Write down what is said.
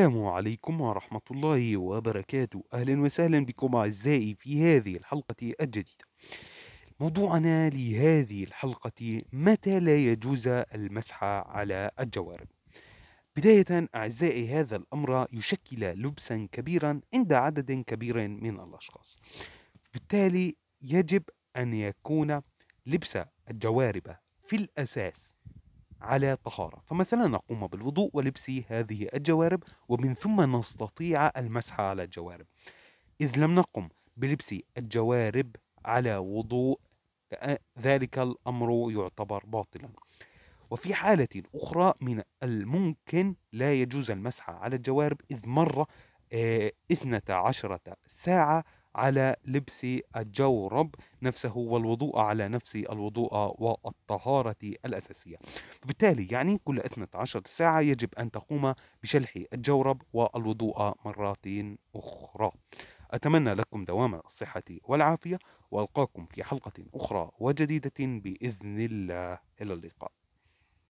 السلام عليكم ورحمة الله وبركاته أهلا وسهلا بكم أعزائي في هذه الحلقة الجديدة موضوعنا لهذه الحلقة متى لا يجوز المسح على الجوارب بداية أعزائي هذا الأمر يشكل لبسا كبيرا عند عدد كبير من الأشخاص بالتالي يجب أن يكون لبس الجوارب في الأساس على طهارة فمثلا نقوم بالوضوء ولبس هذه الجوارب ومن ثم نستطيع المسح على الجوارب إذ لم نقم بلبس الجوارب على وضوء آه، ذلك الأمر يعتبر باطلا وفي حالة أخرى من الممكن لا يجوز المسح على الجوارب إذ مر آه، اثنة عشرة ساعة على لبس الجورب نفسه والوضوء على نفس الوضوء والطهارة الأساسية بالتالي يعني كل 12 ساعة يجب أن تقوم بشلح الجورب والوضوء مرات أخرى أتمنى لكم دوام الصحة والعافية وألقاكم في حلقة أخرى وجديدة بإذن الله إلى اللقاء